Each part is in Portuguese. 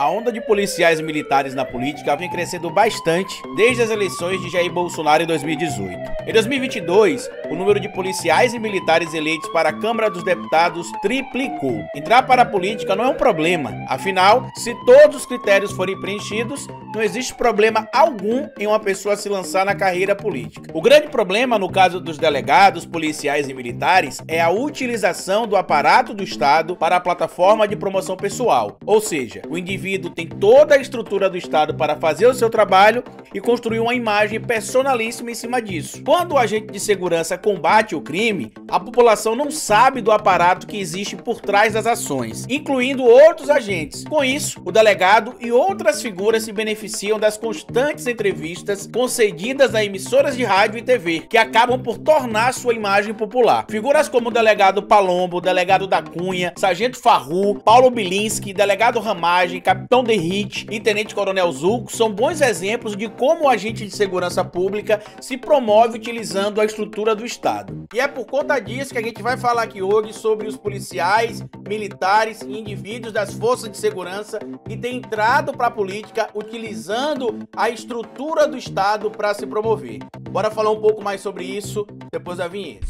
A onda de policiais militares na política vem crescendo bastante desde as eleições de Jair Bolsonaro em 2018. Em 2022, o número de policiais e militares eleitos para a Câmara dos Deputados triplicou. Entrar para a política não é um problema, afinal, se todos os critérios forem preenchidos, não existe problema algum em uma pessoa se lançar na carreira política. O grande problema no caso dos delegados, policiais e militares é a utilização do aparato do Estado para a plataforma de promoção pessoal, ou seja, o indivíduo indivíduo tem toda a estrutura do Estado para fazer o seu trabalho e construir uma imagem personalíssima em cima disso. Quando o agente de segurança combate o crime, a população não sabe do aparato que existe por trás das ações, incluindo outros agentes. Com isso, o delegado e outras figuras se beneficiam das constantes entrevistas concedidas a emissoras de rádio e TV, que acabam por tornar sua imagem popular. Figuras como o delegado Palombo, o delegado da Cunha, Sargento Farru, Paulo Bilinski, delegado Ramagem, Capitão The Hit e Tenente Coronel Zulco são bons exemplos de como o agente de segurança pública se promove utilizando a estrutura do Estado. E é por conta disso que a gente vai falar aqui hoje sobre os policiais, militares e indivíduos das forças de segurança que têm entrado para a política utilizando a estrutura do Estado para se promover. Bora falar um pouco mais sobre isso depois da vinheta.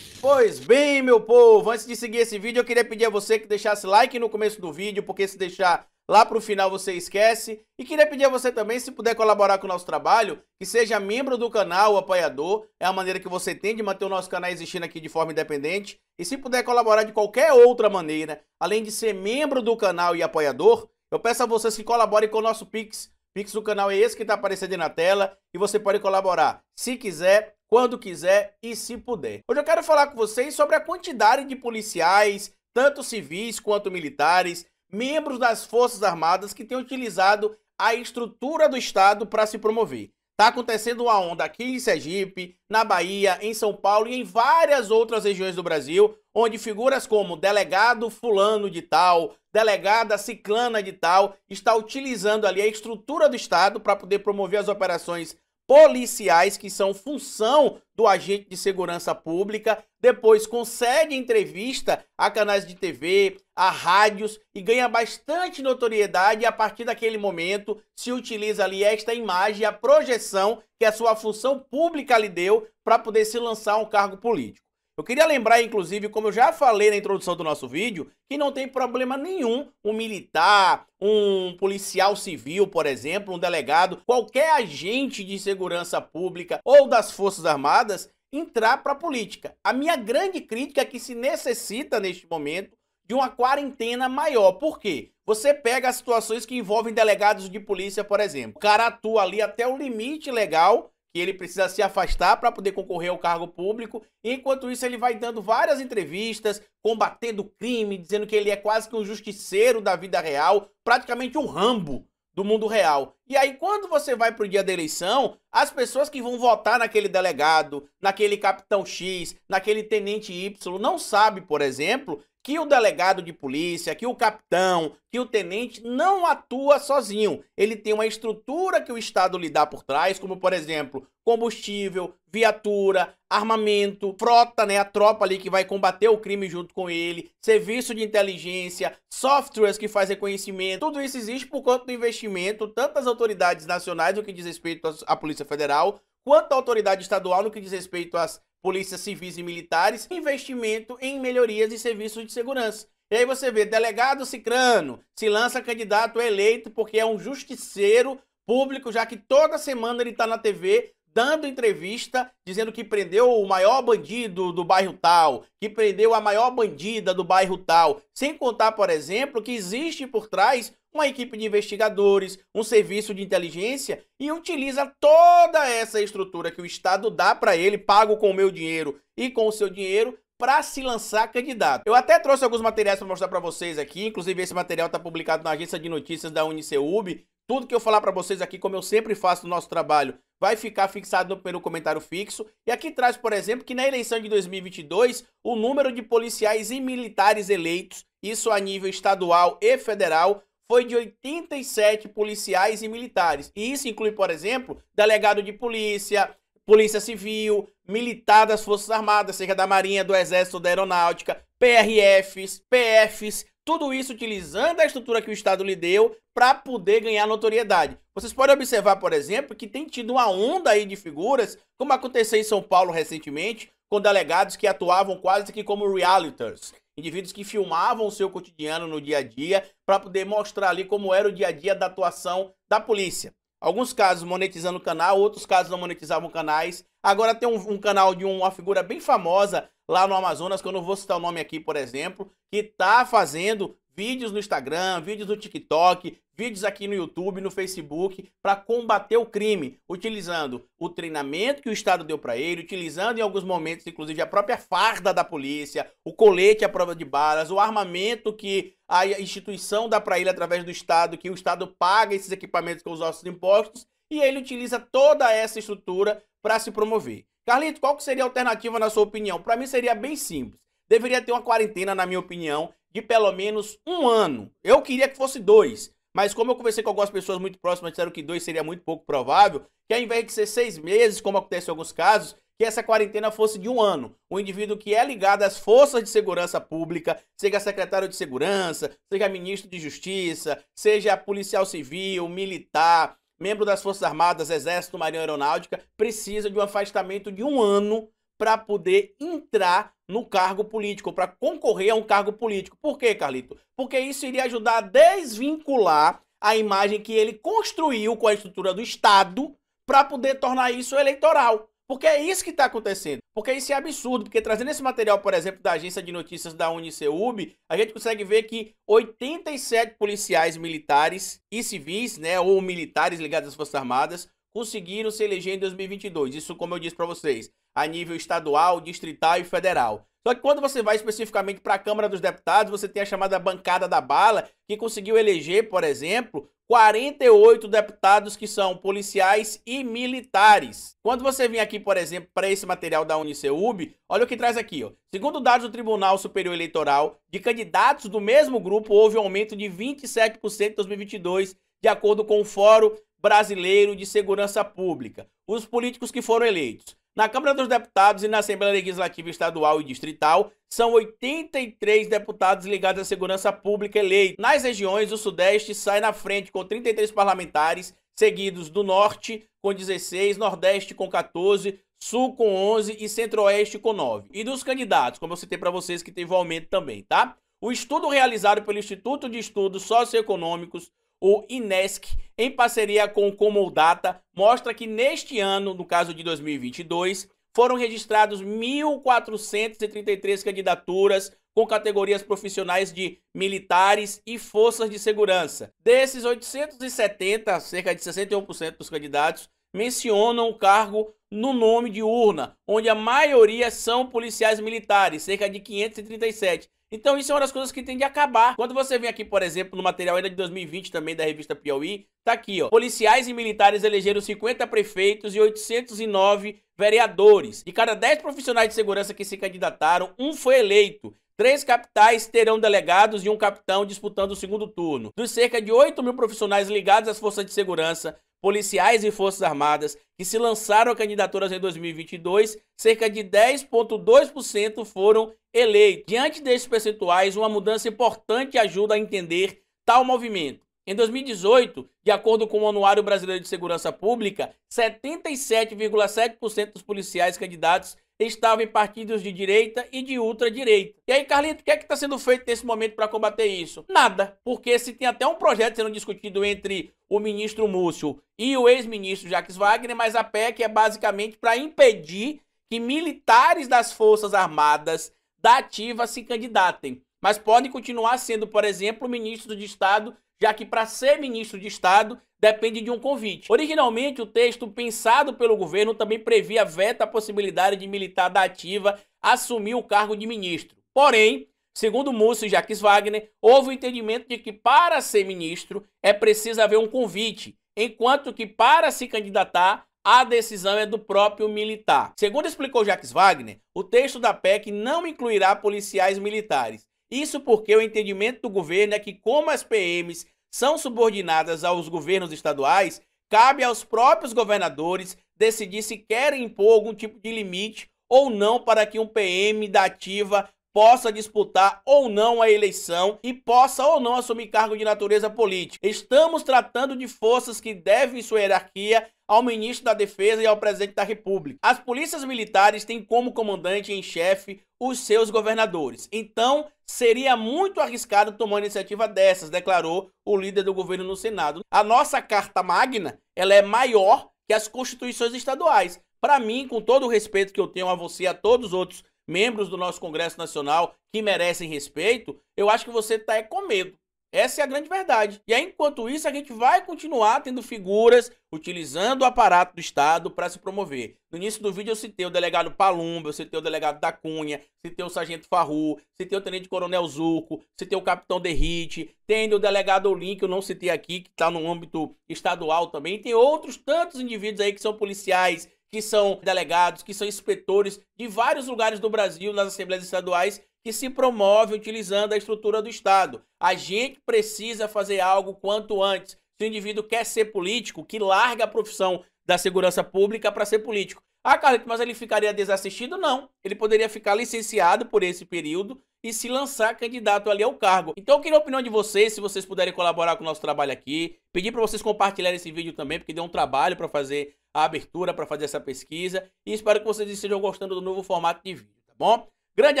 Pois bem, meu povo, antes de seguir esse vídeo, eu queria pedir a você que deixasse like no começo do vídeo, porque se deixar lá pro final você esquece. E queria pedir a você também, se puder colaborar com o nosso trabalho, que seja membro do canal, apoiador, é a maneira que você tem de manter o nosso canal existindo aqui de forma independente. E se puder colaborar de qualquer outra maneira, além de ser membro do canal e apoiador, eu peço a vocês que colaborem com o nosso Pix. Pix do canal é esse que está aparecendo na tela e você pode colaborar, se quiser, quando quiser e se puder. Hoje eu quero falar com vocês sobre a quantidade de policiais, tanto civis quanto militares, membros das Forças Armadas que têm utilizado a estrutura do Estado para se promover. Está acontecendo uma onda aqui em Sergipe, na Bahia, em São Paulo e em várias outras regiões do Brasil, onde figuras como delegado fulano de tal, delegada ciclana de tal, está utilizando ali a estrutura do Estado para poder promover as operações policiais, que são função do agente de segurança pública, depois concede entrevista a canais de TV, a rádios e ganha bastante notoriedade e a partir daquele momento se utiliza ali esta imagem, a projeção que a sua função pública lhe deu para poder se lançar um cargo político. Eu queria lembrar, inclusive, como eu já falei na introdução do nosso vídeo, que não tem problema nenhum um militar, um policial civil, por exemplo, um delegado, qualquer agente de segurança pública ou das Forças Armadas entrar para a política. A minha grande crítica é que se necessita, neste momento, de uma quarentena maior. Por quê? Você pega as situações que envolvem delegados de polícia, por exemplo. O cara atua ali até o limite legal que ele precisa se afastar para poder concorrer ao cargo público. Enquanto isso, ele vai dando várias entrevistas, combatendo o crime, dizendo que ele é quase que um justiceiro da vida real, praticamente um rambo do mundo real. E aí, quando você vai para o dia da eleição, as pessoas que vão votar naquele delegado, naquele capitão X, naquele tenente Y, não sabe, por exemplo, que o delegado de polícia, que o capitão, que o tenente não atua sozinho. Ele tem uma estrutura que o Estado lhe dá por trás, como por exemplo, combustível, viatura, armamento, frota, né, a tropa ali que vai combater o crime junto com ele, serviço de inteligência, softwares que faz reconhecimento. Tudo isso existe por conta do investimento tanto das autoridades nacionais no que diz respeito à Polícia Federal, quanto à autoridade estadual no que diz respeito às polícias civis e militares, investimento em melhorias e serviços de segurança. E aí você vê, delegado Cicrano se lança candidato eleito porque é um justiceiro público, já que toda semana ele está na TV dando entrevista dizendo que prendeu o maior bandido do bairro tal, que prendeu a maior bandida do bairro tal, sem contar, por exemplo, que existe por trás uma equipe de investigadores, um serviço de inteligência e utiliza toda essa estrutura que o Estado dá para ele, pago com o meu dinheiro e com o seu dinheiro, para se lançar candidato. Eu até trouxe alguns materiais para mostrar para vocês aqui, inclusive esse material está publicado na agência de notícias da UniceuB, tudo que eu falar para vocês aqui, como eu sempre faço no nosso trabalho, vai ficar fixado no primeiro comentário fixo. E aqui traz, por exemplo, que na eleição de 2022, o número de policiais e militares eleitos, isso a nível estadual e federal, foi de 87 policiais e militares. E isso inclui, por exemplo, delegado de polícia, polícia civil, militar das Forças Armadas, seja da Marinha, do Exército, da Aeronáutica, PRFs, PFs, tudo isso utilizando a estrutura que o Estado lhe deu para poder ganhar notoriedade. Vocês podem observar, por exemplo, que tem tido uma onda aí de figuras, como aconteceu em São Paulo recentemente, com delegados que atuavam quase que como realitors. Indivíduos que filmavam o seu cotidiano no dia a dia para poder mostrar ali como era o dia a dia da atuação da polícia. Alguns casos monetizando o canal, outros casos não monetizavam canais. Agora tem um, um canal de uma figura bem famosa lá no Amazonas, que eu não vou citar o nome aqui, por exemplo, que tá fazendo vídeos no Instagram, vídeos no TikTok, vídeos aqui no YouTube, no Facebook, para combater o crime, utilizando o treinamento que o Estado deu para ele, utilizando em alguns momentos, inclusive, a própria farda da polícia, o colete à prova de balas, o armamento que a instituição dá para ele através do Estado, que o Estado paga esses equipamentos com os nossos impostos, e ele utiliza toda essa estrutura para se promover. Carlito, qual que seria a alternativa na sua opinião? Para mim seria bem simples. Deveria ter uma quarentena, na minha opinião, de pelo menos um ano. Eu queria que fosse dois, mas como eu conversei com algumas pessoas muito próximas, disseram que dois seria muito pouco provável, que ao invés de ser seis meses, como acontece em alguns casos, que essa quarentena fosse de um ano. O indivíduo que é ligado às forças de segurança pública, seja secretário de segurança, seja ministro de justiça, seja policial civil, militar, membro das Forças Armadas, Exército, Marinha Aeronáutica, precisa de um afastamento de um ano para poder entrar no cargo político, para concorrer a um cargo político. Por quê, Carlito? Porque isso iria ajudar a desvincular a imagem que ele construiu com a estrutura do Estado para poder tornar isso eleitoral. Porque é isso que está acontecendo. Porque isso é absurdo. Porque trazendo esse material, por exemplo, da agência de notícias da Uniceub, a gente consegue ver que 87 policiais militares e civis, né, ou militares ligados às Forças Armadas, conseguiram se eleger em 2022. Isso, como eu disse para vocês, a nível estadual, distrital e federal. Só que quando você vai especificamente para a Câmara dos Deputados, você tem a chamada bancada da bala, que conseguiu eleger, por exemplo, 48 deputados que são policiais e militares. Quando você vem aqui, por exemplo, para esse material da Uniceub, olha o que traz aqui, ó. Segundo dados do Tribunal Superior Eleitoral, de candidatos do mesmo grupo houve um aumento de 27% em 2022, de acordo com o Fórum Brasileiro de Segurança Pública. Os políticos que foram eleitos na Câmara dos Deputados e na Assembleia Legislativa Estadual e Distrital, são 83 deputados ligados à segurança pública eleitos. Nas regiões, o Sudeste sai na frente com 33 parlamentares, seguidos do Norte com 16, Nordeste com 14, Sul com 11 e Centro-Oeste com 9. E dos candidatos, como eu citei para vocês, que teve um aumento também, tá? O estudo realizado pelo Instituto de Estudos Socioeconômicos o Inesc, em parceria com o Comoldata, mostra que neste ano, no caso de 2022, foram registrados 1.433 candidaturas com categorias profissionais de militares e forças de segurança. Desses 870, cerca de 61% dos candidatos mencionam o cargo no nome de urna, onde a maioria são policiais militares, cerca de 537, então isso é uma das coisas que tem de acabar. Quando você vem aqui, por exemplo, no material ainda de 2020 também da revista Piauí, tá aqui, ó. Policiais e militares elegeram 50 prefeitos e 809 vereadores. De cada 10 profissionais de segurança que se candidataram, um foi eleito. Três capitais terão delegados e um capitão disputando o segundo turno. Dos cerca de 8 mil profissionais ligados às forças de segurança, policiais e forças armadas que se lançaram a candidaturas em 2022, cerca de 10,2% foram eleito. Diante desses percentuais, uma mudança importante ajuda a entender tal movimento. Em 2018, de acordo com o Anuário Brasileiro de Segurança Pública, 77,7% dos policiais candidatos estavam em partidos de direita e de ultradireita. E aí, Carlito, o que é que está sendo feito nesse momento para combater isso? Nada, porque se tem até um projeto sendo discutido entre o ministro Múcio e o ex-ministro Jacques Wagner, mas a PEC é basicamente para impedir que militares das Forças Armadas da ativa se candidatem, mas podem continuar sendo, por exemplo, ministros de Estado, já que para ser ministro de Estado depende de um convite. Originalmente, o texto pensado pelo governo também previa veta a possibilidade de militar da ativa assumir o cargo de ministro. Porém, Segundo Múcio e Jacques Wagner, houve o entendimento de que para ser ministro é preciso haver um convite, enquanto que para se candidatar a decisão é do próprio militar. Segundo explicou Jacques Wagner, o texto da PEC não incluirá policiais militares. Isso porque o entendimento do governo é que, como as PMs são subordinadas aos governos estaduais, cabe aos próprios governadores decidir se querem impor algum tipo de limite ou não para que um PM da ativa possa disputar ou não a eleição e possa ou não assumir cargo de natureza política. Estamos tratando de forças que devem sua hierarquia ao ministro da Defesa e ao presidente da República. As polícias militares têm como comandante em chefe os seus governadores. Então, seria muito arriscado tomar iniciativa dessas, declarou o líder do governo no Senado. A nossa carta magna, ela é maior que as constituições estaduais. Para mim, com todo o respeito que eu tenho a você e a todos os outros membros do nosso Congresso Nacional que merecem respeito, eu acho que você está é com medo. Essa é a grande verdade. E aí, enquanto isso, a gente vai continuar tendo figuras utilizando o aparato do Estado para se promover. No início do vídeo eu citei o delegado Palumba, eu citei o delegado da Cunha, citei o sargento Farru, citei o tenente coronel Zuco, citei o capitão Derrite, tem o delegado Olim, que eu não citei aqui, que está no âmbito estadual também. Tem outros tantos indivíduos aí que são policiais que são delegados, que são inspetores de vários lugares do Brasil nas assembleias estaduais que se promove utilizando a estrutura do Estado. A gente precisa fazer algo quanto antes. Se o indivíduo quer ser político, que larga a profissão da segurança pública para ser político. Ah, Carlito, mas ele ficaria desassistido? Não. Ele poderia ficar licenciado por esse período e se lançar candidato ali ao cargo. Então eu queria a opinião de vocês, se vocês puderem colaborar com o nosso trabalho aqui. Pedir para vocês compartilharem esse vídeo também, porque deu um trabalho para fazer a abertura para fazer essa pesquisa. E espero que vocês estejam gostando do novo formato de vídeo, tá bom? Grande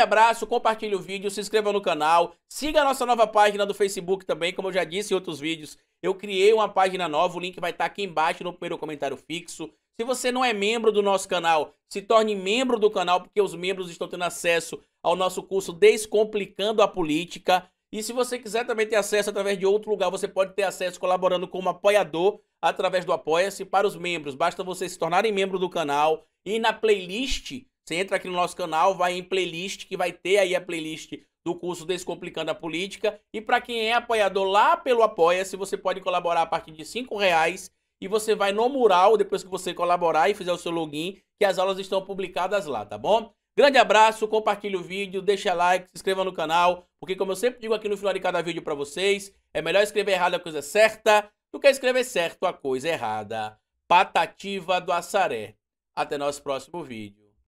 abraço, compartilhe o vídeo, se inscreva no canal, siga a nossa nova página do Facebook também, como eu já disse em outros vídeos, eu criei uma página nova, o link vai estar tá aqui embaixo no primeiro comentário fixo. Se você não é membro do nosso canal, se torne membro do canal, porque os membros estão tendo acesso ao nosso curso Descomplicando a Política. E se você quiser também ter acesso através de outro lugar, você pode ter acesso colaborando como apoiador através do Apoia-se para os membros. Basta vocês se tornarem membro do canal e na playlist, você entra aqui no nosso canal, vai em playlist que vai ter aí a playlist do curso Descomplicando a Política. E para quem é apoiador lá pelo Apoia-se, você pode colaborar a partir de R$ reais e você vai no mural depois que você colaborar e fizer o seu login, que as aulas estão publicadas lá, tá bom? Grande abraço, compartilhe o vídeo, deixa like, se inscreva no canal, porque como eu sempre digo aqui no final de cada vídeo para vocês, é melhor escrever errado a coisa certa do que escrever certo a coisa errada. Patativa do Assaré. Até nosso próximo vídeo.